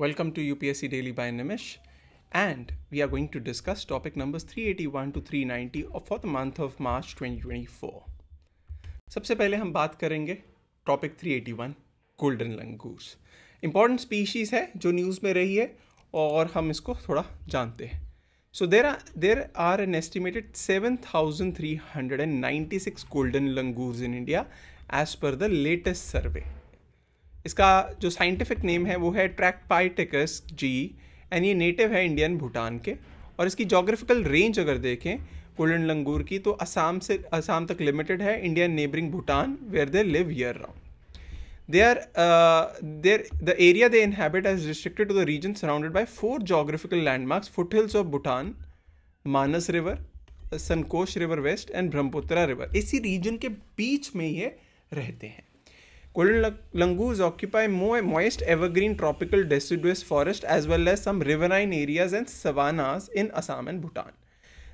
Welcome to U P S C daily by Nimish and we are going to discuss topic number three eighty one to three ninety for the month of March twenty twenty four सबसे पहले हम बात करेंगे topic three eighty one golden langurs important species है जो news में रही है और हम इसको थोड़ा जानते हैं so there are there are an estimated seven thousand three hundred and ninety six golden langurs in India as per the latest survey इसका जो साइंटिफिक नेम है वो है ट्रैक्टपाइटिकस जी एंड ये नेटिव है इंडियन भूटान के और इसकी जोग्राफिकल रेंज अगर देखें गोल्डन लंगूर की तो असम से असम तक लिमिटेड है Indian neighbouring Bhutan where they live year round they are there the area they inhabit as restricted to the region surrounded by four geographical landmarks foothills of Bhutan Manas river Sankosh river west and Brahmaputra river इसी region के बीच में ये रहते हैं Golden langurs occupy more moist evergreen tropical deciduous forest as well as some riverine areas and savannas in Assam and Bhutan.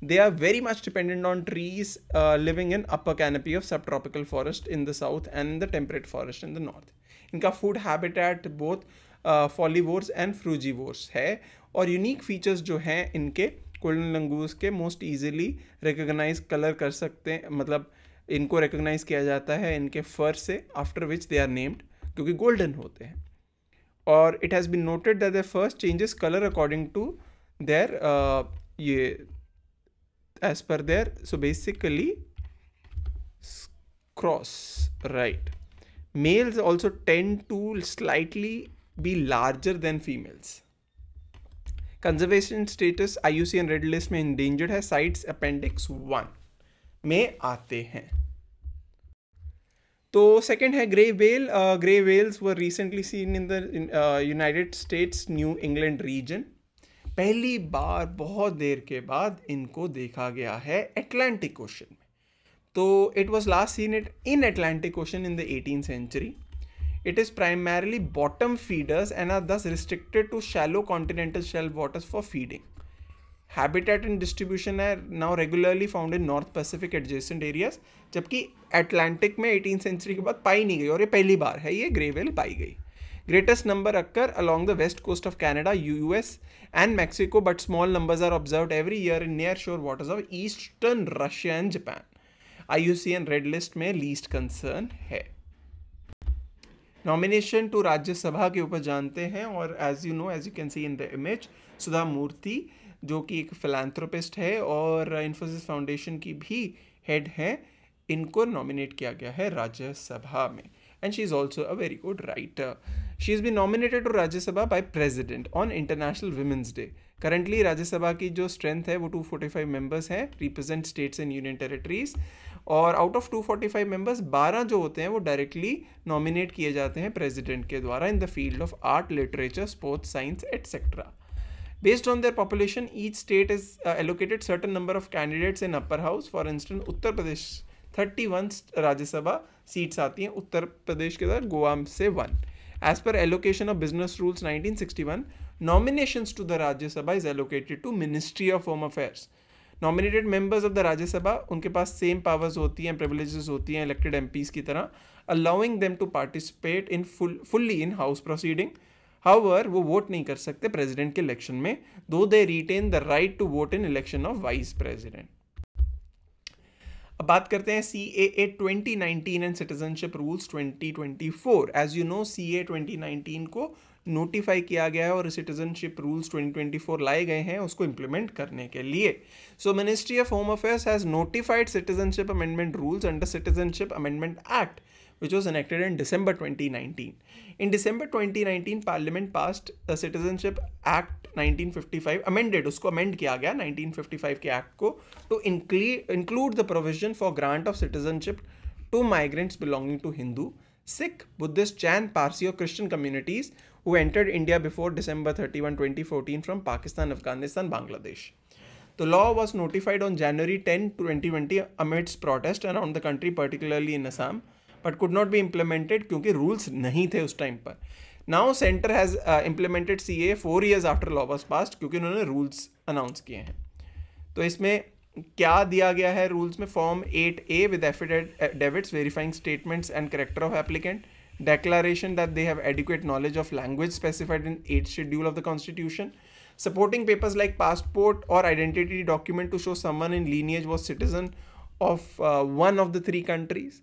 They are very much dependent on trees uh, living in upper canopy of subtropical forest in the south and the temperate forest in the north. इनका food habitat both folivores and frugivores है और unique features जो हैं इनके golden लंगूस के most easily recognise colour कर सकते हैं मतलब इनको रिकोगनाइज़ किया जाता है इनके फर से after which they are named क्योंकि गोल्डन होते हैं और it has been noted that the first changes colour according to their ये age per their so basically cross right males to slightly be larger than females conservation status I U C N red list में endangered है CITES appendix one में आते हैं तो second है grey whale grey whales were recently seen in the United States New England region पहली बार बहुत देर के बाद इनको देखा गया है एटलांटिक ओशन में तो it was last seen it in Atlantic Ocean in the eighteen century it is primarily bottom feeders and are thus restricted to shallow continental shelf waters for feeding habitat and distribution है now regularly found in North Pacific adjacent areas जबकि Atlantic में eighteen century के बाद पाई नहीं गई और ये पहली बार है ये ग्रेवेल पाई गई greatest number occur along the west coast of Canada U S and Mexico but small numbers are observe every year in near shore waters of eastern Russia and Japan I U C N red list में least concern है nomination to Rajya Sabha के ऊपर जानते हैं और as you know as you can see in the image Sudha Murthy जो कि एक फिलेंथ्रोपिस्ट है और इन्फोसिस फाउंडेशन की भी हेड हैं इनको नॉमिनेट किया गया है राज्यसभा में and she is also a very good writer she is be nominated to Rajya Sabha by president on international women's day currently currently Rajya Sabha की जो स्ट्रेंथ है वो टू फोर्टी फाइव मेम्बर्स हैं represent states and union territories और out of two forty five members बारह जो होते हैं वो डायरेक्टली नॉमिनेट किए जाते हैं प्रेजिडेंट के द्वारा in the field of art literature sports science etcetera based on their population each state is allocated certain number of candidates in upper house for instance Uttar Pradesh thirty one Rajya Sabha seats आती हैं उत्तर प्रदेश के अंदर गोवा से one as per allocation of business rules nineteen sixty one nomination to the Rajya Sabha is allocated to ministry of home affairs nominated members of the Rajya Sabha उनके पास same powers होती हैं privileges होती हैं इलेक्टेड एम की तरह allowing them to participate in full fully in house proceeding however वो vote नहीं कर सकते प्रेसिडेंट के इलेक्शन में though they retain the right to vote in election of vice president अब बात करते हैं C A A twenty nineteen and citizenship rules twenty twenty four as you know C A twenty nineteen को notify किया गया है और citizenship rules 2024 लाए गए हैं उसको इम्प्लीमेंट करने के लिए so ministry of home affairs has notified citizenship amendment rules under citizenship amendment act which was enacted in December 2019. In December 2019, Parliament passed the Citizenship Act 1955 amended उसको amend किया गया 1955 के act को to include include the provision for grant of citizenship to migrants belonging to Hindu, Sikh, Buddhist, Jain, Parsi or Christian communities who entered India before December 31, 2014 from Pakistan, Afghanistan, Bangladesh. The law was notified on January 10, 2020 amidst protest around the country, particularly in Assam. But could not be implemented क्योंकि rules नहीं थे उस time पर now centre has implemented C A four years after law was passed क्योंकि उन्होंने rules announce किए हैं तो इसमें क्या दिया गया है रूल्स में form eight A with affidavits verifying statements and character of applicant declaration that they have adequate knowledge of language specified in eight schedule of the constitution supporting papers like passport और identity document to show someone in lineage was citizen of one of the three countries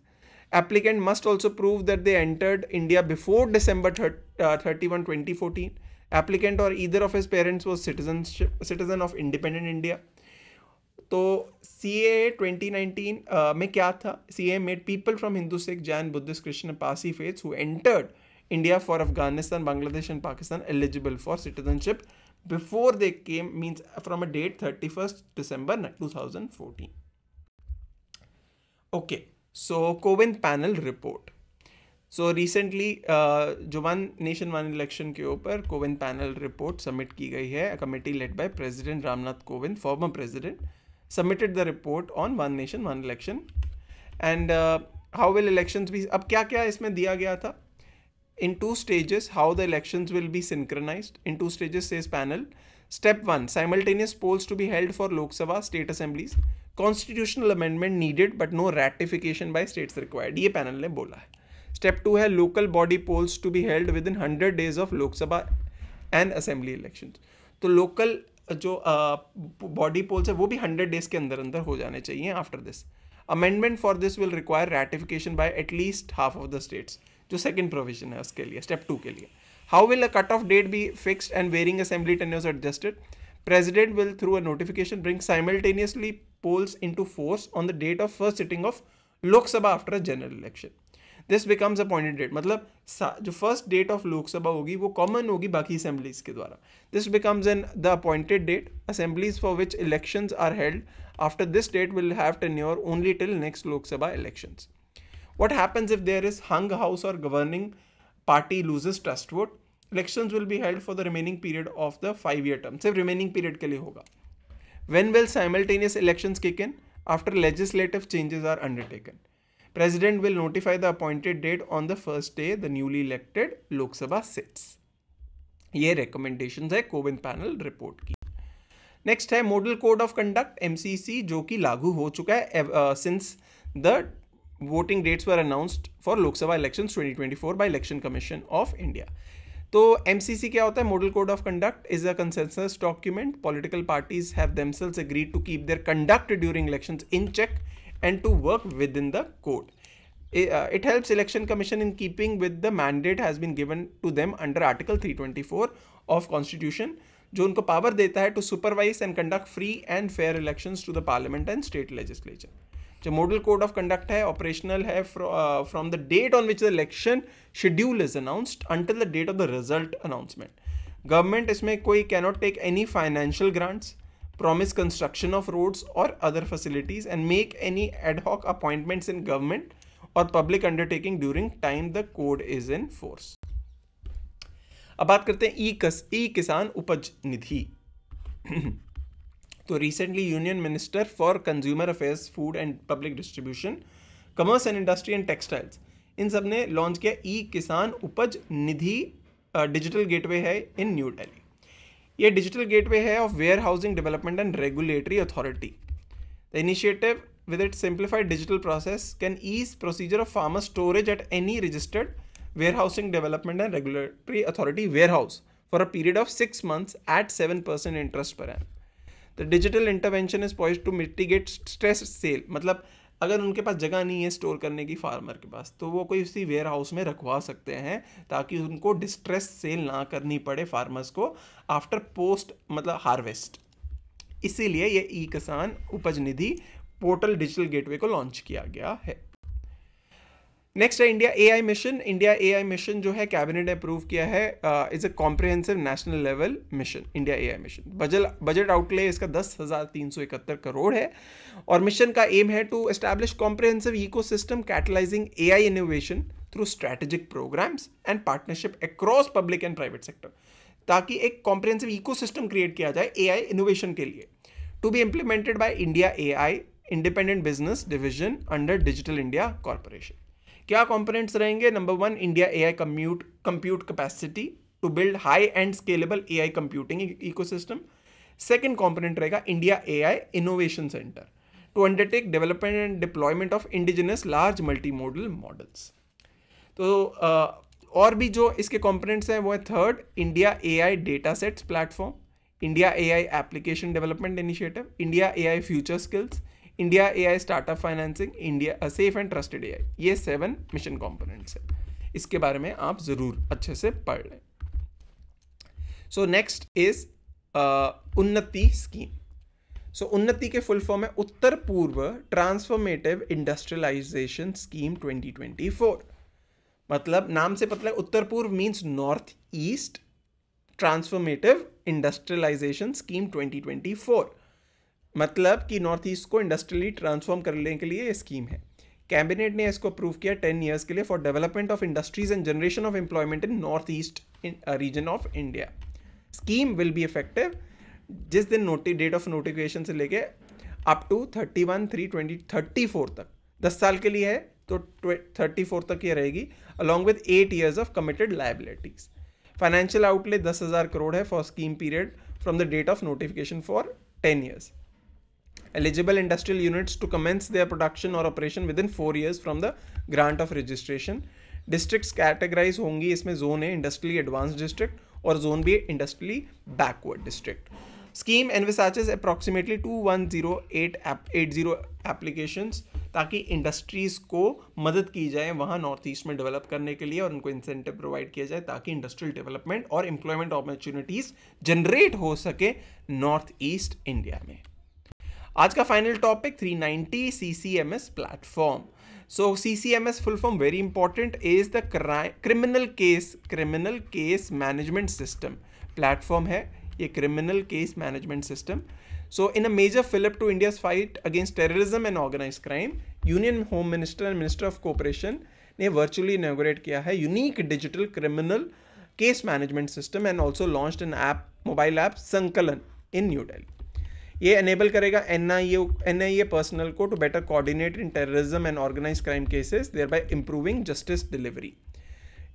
applicant must also prove that they entered India before December 30, uh, 31, 2014. Applicant or either of his parents was citizenship, citizen of independent India. तो सी A twenty nineteen में क्या था C A made people from Hindu Sikh Jain Buddhist Christian Parsi faith who entered India for Afghanistan Bangladesh and Pakistan eligible for citizenship before they came means from a date thirty first December two thousand fourteen okay so Kovind panel report so recently जो one nation one election के ऊपर Kovind panel report submit की गई है committee led by president Ramnath Kovind former president submitted the report on one nation one election and how will election भी अब क्या क्या इसमें दिया गया था in two stages how the election will be synchronised in two stages says panel step one simultaneous polls to be held for Lok Sabha state assemblies constitutional amendment needed but no ratification by states required ये पैनल ने बोला है step two है local body polls to be held within hundred days of Lok Sabha and assembly election तो local uh, जो body polls है वो भी हंड्रेड डेज के अंदर अंदर हो जाने चाहिए after this amendment for this will require ratification by at least half of the states जो सेकेंड प्रोविजन है उसके लिए स्टेप टू के लिए how will a cut off date be fixed and varying assembly tenures adjusted president will through a notification bring simultaneously polls into force on the date of first sitting of Lok Sabha after a general election. This becomes appointed date. मतलब जो first date of Lok Sabha होगी वो common होगी बाकी assemblies के द्वारा This becomes an the appointed date. Assemblies for which elections are held after this date will have tenure only till next Lok Sabha elections. what happens if there is hung house or governing party loses trust vote elections will be held for the remaining period of the five year term सिर्फ remaining period के लिए होगा When will simultaneous elections kick in? After legislative changes are undertaken. President will notify the appointed date on the first day the newly elected Lok Sabha sits. ye recommendations hai covid panel report ki next hai model code of conduct mcc jo ki lagu ho chuka hai uh, since the voting dates were announced for Lok Sabha elections 2024 by Election Commission of India. तो एम क्या होता है model code of conduct is a consensus document political parties have themselves agreed to keep their conduct during elections in check and to work within the code it helps election commission in keeping with the mandate has been given to them under article 324 of constitution जो उनको power देता है to supervise and conduct free and fair elections to the parliament and state legislature जो model code of conduct है operational है from the date on which the election schedule is announced until the date of the result announcement government इसमें कोई cannot take any financial grants promise construction of roads और other facilities and make any ad hoc appointments in government और public undertaking during time the code is in force अब बात करते हैं E Kisan Upaj Nidhi तो recently union minister for consumer affairs food and public distribution commerce and industry and textiles इन सब ने launch किया ई किसान उपज निधि डिजिटल गेटवे है इन न्यू डेली ये डिजिटल गेटवे है of warehousing development and regulatory authority the initiative with it simplified digital process can ease procedure of farmer storage at any registered warehousing development and regulatory authority warehouse for a period of six months at seven percent interest पर and the digital intervention is poised to mitigate stress sale मतलब अगर उनके पास जगह नहीं है store करने की farmer के पास तो वो कोई उसी वेयर हाउस में रखवा सकते हैं ताकि उनको डिस्ट्रेस सेल ना करनी पड़े फार्मर्स को आफ्टर पोस्ट मतलब हार्वेस्ट इसीलिए ये E Kisan Upaj Nidhi portal digital gateway को लॉन्च किया गया है नेक्स्ट है India AI mission India AI mission जो है कैबिनेट ने अप्रूव किया है is a comprehensive national level mission India AI mission budget budget outlay इसका दस हज़ार तीन सौ इकहत्तर करोड़ है और मिशन का एम है to establish comprehensive system catalysing AI innovation through strategic programmes and partnership across public and private sector ताकि एक कॉम्प्रिहेंसिव सिस्टम क्रिएट किया जाए आई इनोवेशन के लिए to be implemented by India AI independent business division under digital India corporation क्या components रहेंगे number one India A I commute compute capacity to build high and scalable A I computing system second component रहेगा India A I innovation centre to undertake development and deployment of indigenous large multi modal models तो और भी जो इसके components हैं वो है third India A I data sets platform India A I application development initiative India A I future skills India A I startup financing India safe and trusted A I ये seven mission components है इसके बारे में आप ज़रूर अच्छे से पढ़ लें so next is Unnati scheme so Unnati के फुल फॉर्म है उत्तर पूर्व ट्रांसफॉर्मेटिव इंडस्ट्रियलाइजेशन स्कीम 2024 मतलब नाम से पता है उत्तर पूर्व means north east transformative industrialisation scheme 2024 मतलब कि नॉर्थ ईस्ट को इंडस्ट्रियली ट्रांसफॉर्म करने के लिए स्कीम है कैबिनेट ने इसको अप्रूव किया टेन ईयर्स के लिए for development of industries and generation of employment in north east region of India scheme will be effective जिस दिन डेट ऑफ नोटिफिकेशन से लेके up to thirty one three twenty thirty four तक दस साल के लिए है तो थर्टी फोर तक ये रहेगी along with eight years of committed liabilities financial outlay दस हज़ार करोड़ है for scheme period from the date of notification for ten years eligible industrial units to commence their production or operation within four years from the grant of registration. Districts categorise होंगी इसमें zone है industrially advance district और zone भी है industrially backward district scheme envisages approximately two one zero eight eight zero applications ताकि industries को मदद की जाए वहाँ नॉर्थ ईस्ट में डेवलप करने के लिए और उनको इंसेंटिव प्रोवाइड किया जाए ताकि इंडस्ट्रियल डेवलपमेंट और एम्प्लॉयमेंट अपॉर्चुनिटीज़ जनरेट हो सके नॉर्थ ईस्ट इंडिया में आज का final topic three ninety C C M S platform so C C M S full form very important is the criminal case criminal case management system platform है ये criminal case management system so in a major fillip to India's fight against terrorism and organise crime union home minister and minister of corporation ने virtually inaugurate किया है unique digital criminal case management system and also launch an app mobile app Sankalan in New Delhi ये enable करेगा N I A N I A personnel को to better coordinate in terrorism and organise crime cases thereby improving justice delivery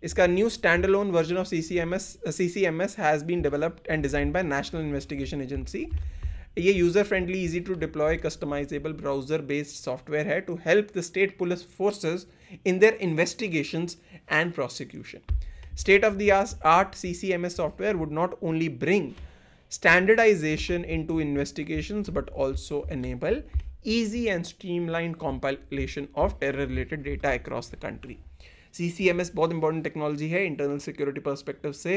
इसका new stand alone version of C C M S C C M S has been developed and design by national investigation agency ये user friendly easy to deploy customisable browser based software है to help the state police forces in their investigation and prosecution art C C M S software would not only bring standardization into investigations but also enable easy and streamlined compilation of terror related data across the country C C M S बहुत important technology है internal security perspective से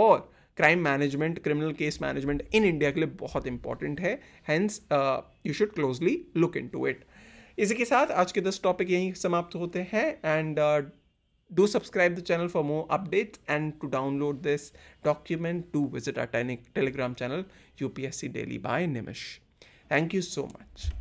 और crime management criminal case management in India के लिए बहुत important है hence you should closely look into it इसी के साथ आज के दस टॉपिक यहीं समाप्त होते हैं and do subscribe the channel for more updates and to download this document do visit our telegram channel UPSC Daily by Nimish. Thank you so much.